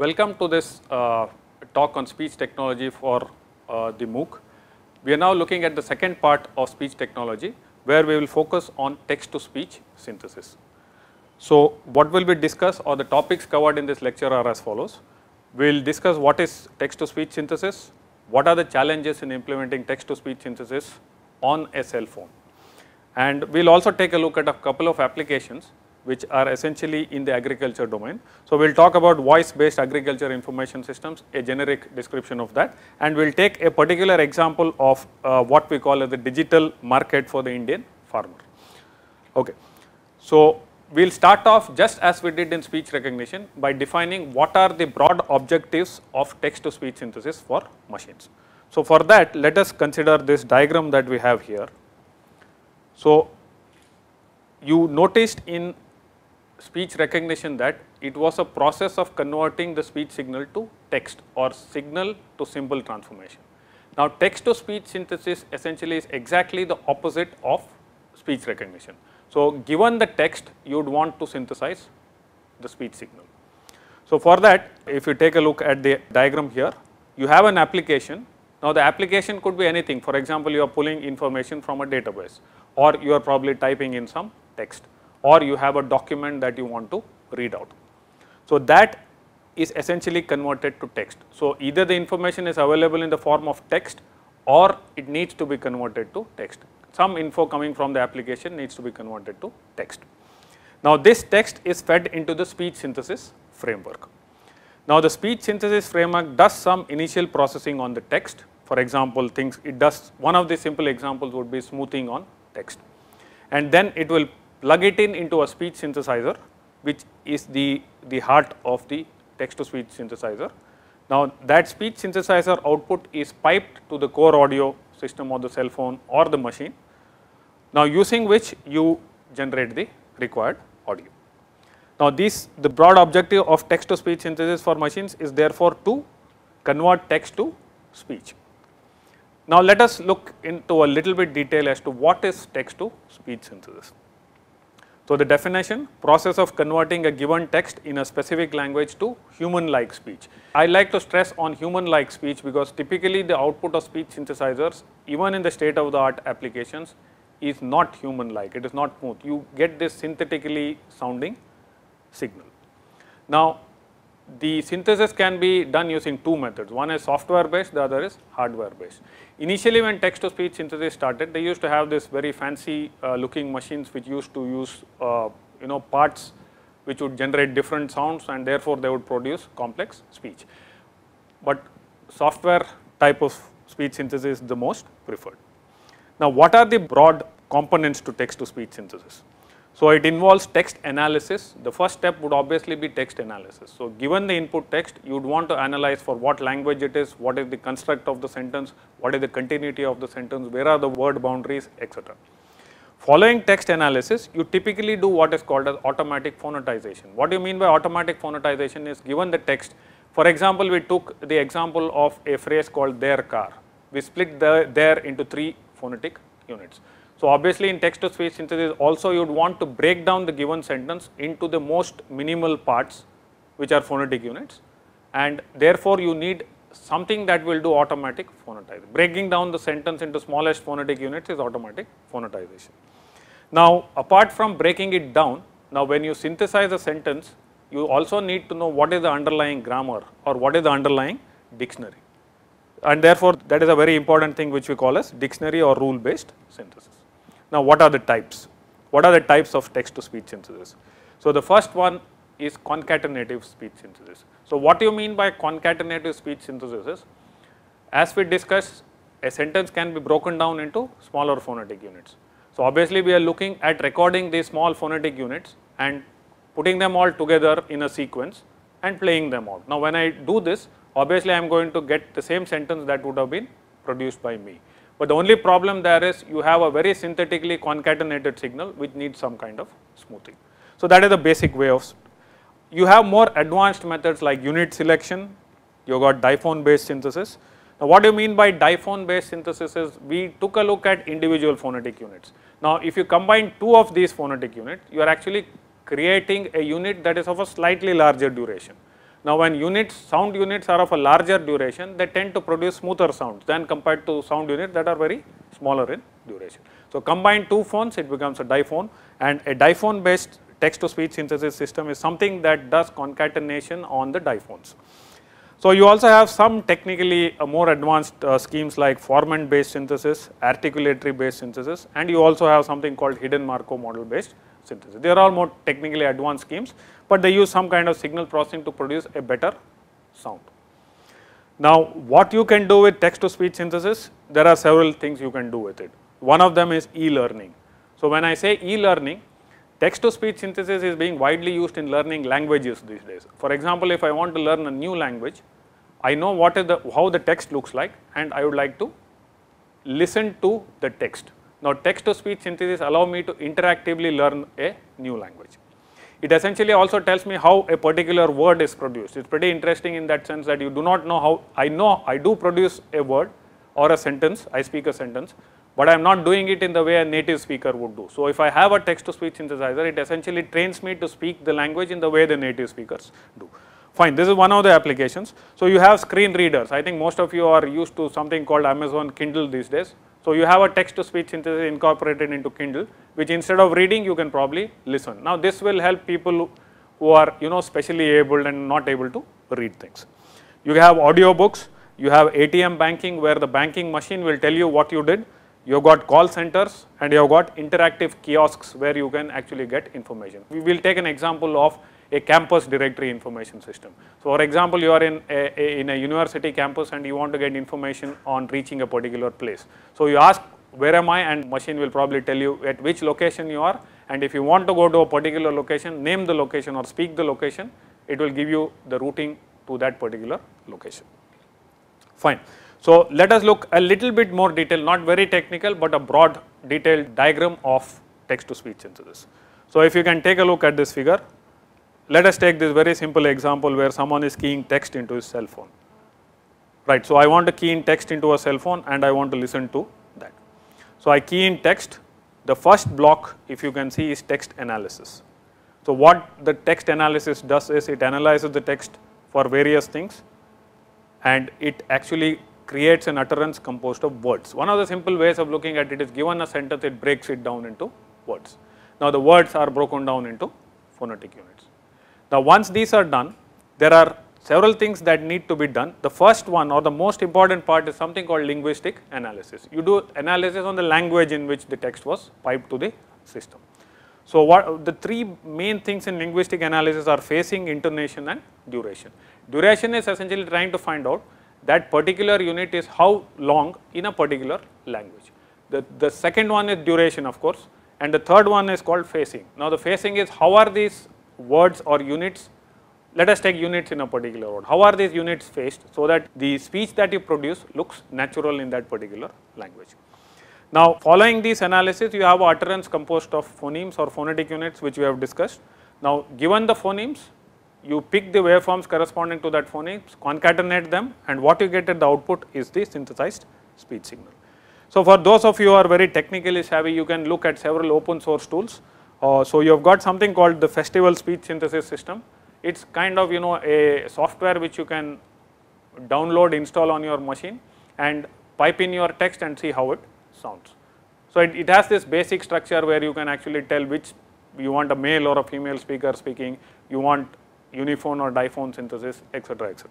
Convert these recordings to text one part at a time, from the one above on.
Welcome to this uh, talk on speech technology for uh, the MOOC. We are now looking at the second part of speech technology where we will focus on text to speech synthesis. So, what will be discussed or the topics covered in this lecture are as follows. We will discuss what is text to speech synthesis, what are the challenges in implementing text to speech synthesis on a cell phone. And we will also take a look at a couple of applications which are essentially in the agriculture domain. So, we will talk about voice based agriculture information systems, a generic description of that and we will take a particular example of uh, what we call as the digital market for the Indian farmer. Okay. So, we will start off just as we did in speech recognition by defining what are the broad objectives of text to speech synthesis for machines. So, for that let us consider this diagram that we have here. So, you noticed in speech recognition that it was a process of converting the speech signal to text or signal to symbol transformation. Now, text to speech synthesis essentially is exactly the opposite of speech recognition. So, given the text you would want to synthesize the speech signal. So, for that if you take a look at the diagram here you have an application. Now, the application could be anything for example, you are pulling information from a database or you are probably typing in some text or you have a document that you want to read out. So, that is essentially converted to text. So, either the information is available in the form of text or it needs to be converted to text. Some info coming from the application needs to be converted to text. Now, this text is fed into the speech synthesis framework. Now, the speech synthesis framework does some initial processing on the text. For example, things it does one of the simple examples would be smoothing on text and then it will plug it in into a speech synthesizer which is the, the heart of the text to speech synthesizer. Now, that speech synthesizer output is piped to the core audio system of the cell phone or the machine. Now, using which you generate the required audio. Now, this the broad objective of text to speech synthesis for machines is therefore to convert text to speech. Now, let us look into a little bit detail as to what is text to speech synthesis. So, the definition process of converting a given text in a specific language to human like speech. I like to stress on human like speech because typically the output of speech synthesizers even in the state of the art applications is not human like it is not smooth you get this synthetically sounding signal. Now, the synthesis can be done using two methods. One is software based, the other is hardware based. Initially when text to speech synthesis started, they used to have this very fancy uh, looking machines which used to use uh, you know parts which would generate different sounds and therefore they would produce complex speech. But software type of speech synthesis is the most preferred. Now what are the broad components to text to speech synthesis? So, it involves text analysis. The first step would obviously be text analysis. So, given the input text, you would want to analyze for what language it is, what is the construct of the sentence, what is the continuity of the sentence, where are the word boundaries, etc. Following text analysis, you typically do what is called as automatic phonetization. What do you mean by automatic phonetization is given the text. For example, we took the example of a phrase called their car. We split the, their into three phonetic units. So, obviously in text to speech synthesis also you would want to break down the given sentence into the most minimal parts which are phonetic units and therefore, you need something that will do automatic phonetization. Breaking down the sentence into smallest phonetic units is automatic phonetization. Now, apart from breaking it down, now when you synthesize a sentence, you also need to know what is the underlying grammar or what is the underlying dictionary. And therefore, that is a very important thing which we call as dictionary or rule based synthesis. Now, what are the types? What are the types of text to speech synthesis? So, the first one is concatenative speech synthesis. So, what you mean by concatenative speech synthesis is, as we discussed, a sentence can be broken down into smaller phonetic units. So, obviously, we are looking at recording these small phonetic units and putting them all together in a sequence and playing them out. Now, when I do this, obviously, I am going to get the same sentence that would have been produced by me. But the only problem there is you have a very synthetically concatenated signal which needs some kind of smoothing. So, that is the basic way of you have more advanced methods like unit selection, you got diphone based synthesis. Now, what do you mean by diphone based synthesis is we took a look at individual phonetic units. Now, if you combine two of these phonetic units, you are actually creating a unit that is of a slightly larger duration. Now, when units, sound units are of a larger duration, they tend to produce smoother sounds than compared to sound units that are very smaller in duration. So, combine two phones, it becomes a diphone and a diphone based text to speech synthesis system is something that does concatenation on the diphones. So, you also have some technically uh, more advanced uh, schemes like formant based synthesis, articulatory based synthesis and you also have something called hidden Markov model based synthesis. They are all more technically advanced schemes, but they use some kind of signal processing to produce a better sound. Now, what you can do with text to speech synthesis, there are several things you can do with it. One of them is e-learning. So, when I say e-learning, text to speech synthesis is being widely used in learning languages these days. For example, if I want to learn a new language, I know what is the, how the text looks like and I would like to listen to the text. Now, text-to-speech synthesis allow me to interactively learn a new language. It essentially also tells me how a particular word is produced. It's pretty interesting in that sense that you do not know how, I know I do produce a word or a sentence, I speak a sentence, but I am not doing it in the way a native speaker would do. So, if I have a text-to-speech synthesizer, it essentially trains me to speak the language in the way the native speakers do. Fine, this is one of the applications. So, you have screen readers. I think most of you are used to something called Amazon Kindle these days. So you have a text to speech synthesis incorporated into Kindle, which instead of reading, you can probably listen. Now this will help people who are, you know, specially able and not able to read things. You have audio books. you have ATM banking where the banking machine will tell you what you did. You've got call centers and you've got interactive kiosks where you can actually get information. We will take an example of a campus directory information system. So for example, you are in a, a, in a university campus and you want to get information on reaching a particular place. So you ask where am I and machine will probably tell you at which location you are and if you want to go to a particular location, name the location or speak the location, it will give you the routing to that particular location. Fine. So let us look a little bit more detail, not very technical, but a broad detailed diagram of text to speech synthesis. So if you can take a look at this figure, let us take this very simple example where someone is keying text into his cell phone. Right, so I want to key in text into a cell phone and I want to listen to that. So I key in text, the first block if you can see is text analysis. So what the text analysis does is it analyzes the text for various things and it actually creates an utterance composed of words. One of the simple ways of looking at it is given a sentence, it breaks it down into words. Now the words are broken down into phonetic units. Now, once these are done, there are several things that need to be done. The first one or the most important part is something called linguistic analysis. You do analysis on the language in which the text was piped to the system. So, what the three main things in linguistic analysis are phasing, intonation and duration. Duration is essentially trying to find out that particular unit is how long in a particular language. The, the second one is duration of course and the third one is called phasing. Now, the phasing is how are these words or units. Let us take units in a particular word. How are these units faced so that the speech that you produce looks natural in that particular language. Now, following this analysis, you have utterance composed of phonemes or phonetic units which we have discussed. Now, given the phonemes, you pick the waveforms corresponding to that phonemes, concatenate them and what you get at the output is the synthesized speech signal. So, for those of you who are very technically savvy, you can look at several open source tools uh, so you have got something called the festival speech synthesis system. It's kind of you know a software which you can download, install on your machine and pipe in your text and see how it sounds. So it, it has this basic structure where you can actually tell which you want a male or a female speaker speaking, you want uniphone or diphone synthesis, etc., etc.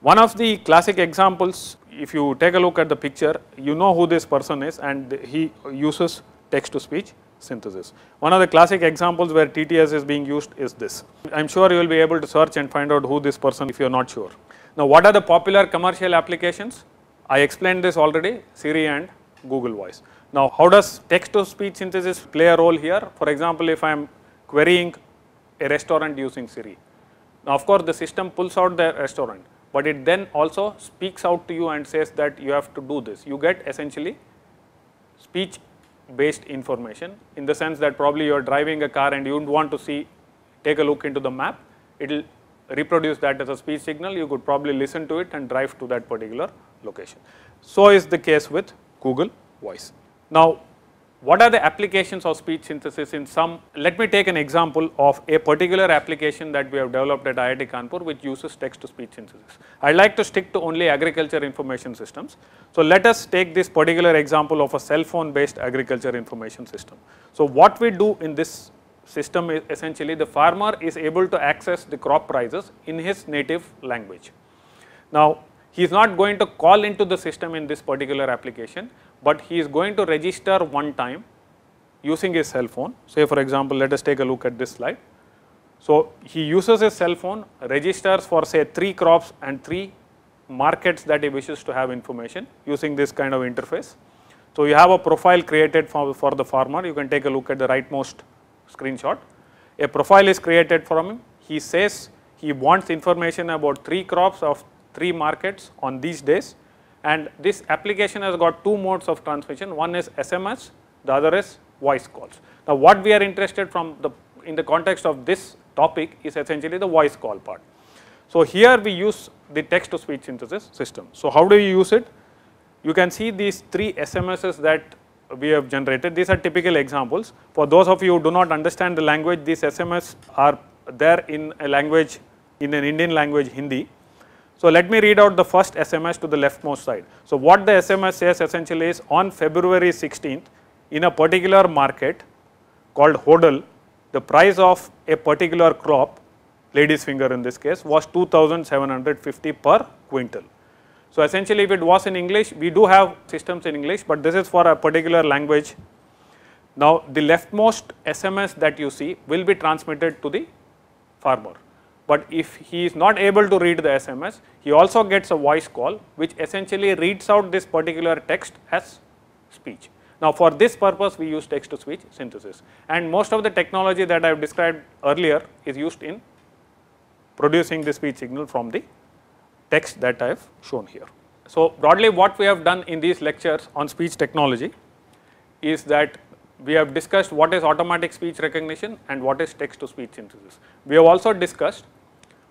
One of the classic examples, if you take a look at the picture, you know who this person is and he uses text to speech synthesis. One of the classic examples where TTS is being used is this. I am sure you will be able to search and find out who this person if you are not sure. Now, what are the popular commercial applications? I explained this already, Siri and Google Voice. Now, how does text to speech synthesis play a role here? For example, if I am querying a restaurant using Siri. Now, of course, the system pulls out the restaurant, but it then also speaks out to you and says that you have to do this. You get essentially speech based information in the sense that probably you are driving a car and you want to see, take a look into the map, it will reproduce that as a speech signal, you could probably listen to it and drive to that particular location. So is the case with Google Voice. Now, what are the applications of speech synthesis in some, let me take an example of a particular application that we have developed at IIT Kanpur which uses text to speech synthesis. I like to stick to only agriculture information systems. So, let us take this particular example of a cell phone based agriculture information system. So, what we do in this system is essentially the farmer is able to access the crop prices in his native language. Now, he is not going to call into the system in this particular application, but he is going to register one time using his cell phone. Say for example, let us take a look at this slide. So, he uses his cell phone, registers for say 3 crops and 3 markets that he wishes to have information using this kind of interface. So, you have a profile created for, for the farmer, you can take a look at the rightmost screenshot. A profile is created from him, he says he wants information about 3 crops of 3 markets on these days and this application has got two modes of transmission one is SMS the other is voice calls. Now, what we are interested from the in the context of this topic is essentially the voice call part. So, here we use the text to speech synthesis system. So, how do you use it? You can see these three SMSs that we have generated. These are typical examples. For those of you who do not understand the language, these SMS are there in a language in an Indian language Hindi. So, let me read out the first SMS to the leftmost side. So, what the SMS says essentially is on February 16th in a particular market called hodl, the price of a particular crop, lady's finger in this case, was 2750 per quintal. So, essentially if it was in English, we do have systems in English, but this is for a particular language. Now, the leftmost SMS that you see will be transmitted to the farmer. But if he is not able to read the SMS, he also gets a voice call which essentially reads out this particular text as speech. Now, for this purpose, we use text to speech synthesis. And most of the technology that I have described earlier is used in producing the speech signal from the text that I have shown here. So, broadly what we have done in these lectures on speech technology is that we have discussed what is automatic speech recognition and what is text to speech synthesis. We have also discussed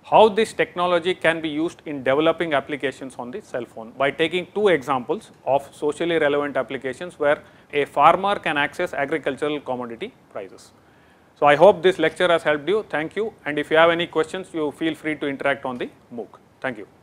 how this technology can be used in developing applications on the cell phone by taking two examples of socially relevant applications where a farmer can access agricultural commodity prices. So, I hope this lecture has helped you. Thank you. And if you have any questions, you feel free to interact on the MOOC. Thank you.